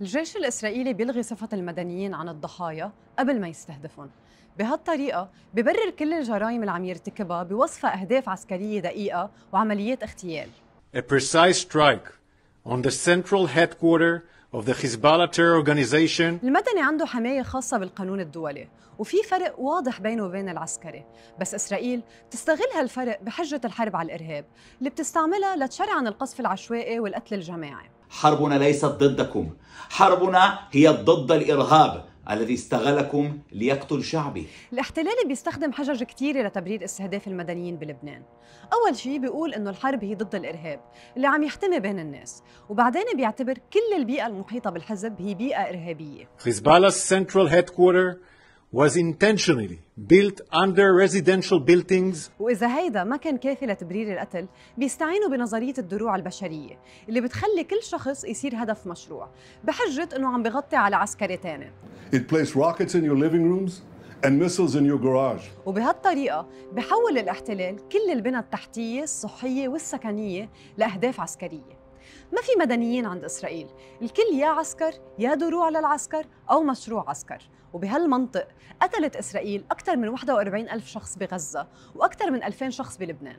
الجيش الإسرائيلي بيلغي صفة المدنيين عن الضحايا قبل ما يستهدفهم بهالطريقة ببرر كل الجرائم اللي عم يرتكبها بوصفها أهداف عسكرية دقيقة وعمليات اغتيال A precise strike on the central headquarter of the Hezbollah terror organization المدني عنده حماية خاصة بالقانون الدولي وفي فرق واضح بينه وبين العسكري بس إسرائيل تستغل هالفرق بحجة الحرب على الإرهاب اللي بتستعملها لتشرع عن القصف العشوائي والقتل الجماعي حربنا ليست ضدكم حربنا هي ضد الإرهاب الذي استغلكم ليقتل شعبي الاحتلال بيستخدم حجج كثيرة لتبرير استهداف المدنيين بلبنان أول شيء بيقول إنه الحرب هي ضد الإرهاب اللي عم يحتمي بين الناس وبعدين بيعتبر كل البيئة المحيطة بالحزب هي بيئة إرهابية Hezbollah's central headquarters was intentionally built under residential buildings وإذا هيدا ما كان كافي لتبرير القتل بيستعينوا بنظرية الدروع البشرية اللي بتخلي كل شخص يصير هدف مشروع بحجة إنه عم بغطي على عسكري تاني It placed rockets in your living rooms and missiles in your garage. وبهالطريقة بحول الاحتلال كل البنى التحتية الصحية والسكنية لأهداف عسكرية ما في مدنيين عند إسرائيل الكل يا عسكر يا دروع للعسكر أو مشروع عسكر وبهالمنطق قتلت إسرائيل أكثر من 41 ألف شخص بغزة وأكثر من 2000 شخص بلبنان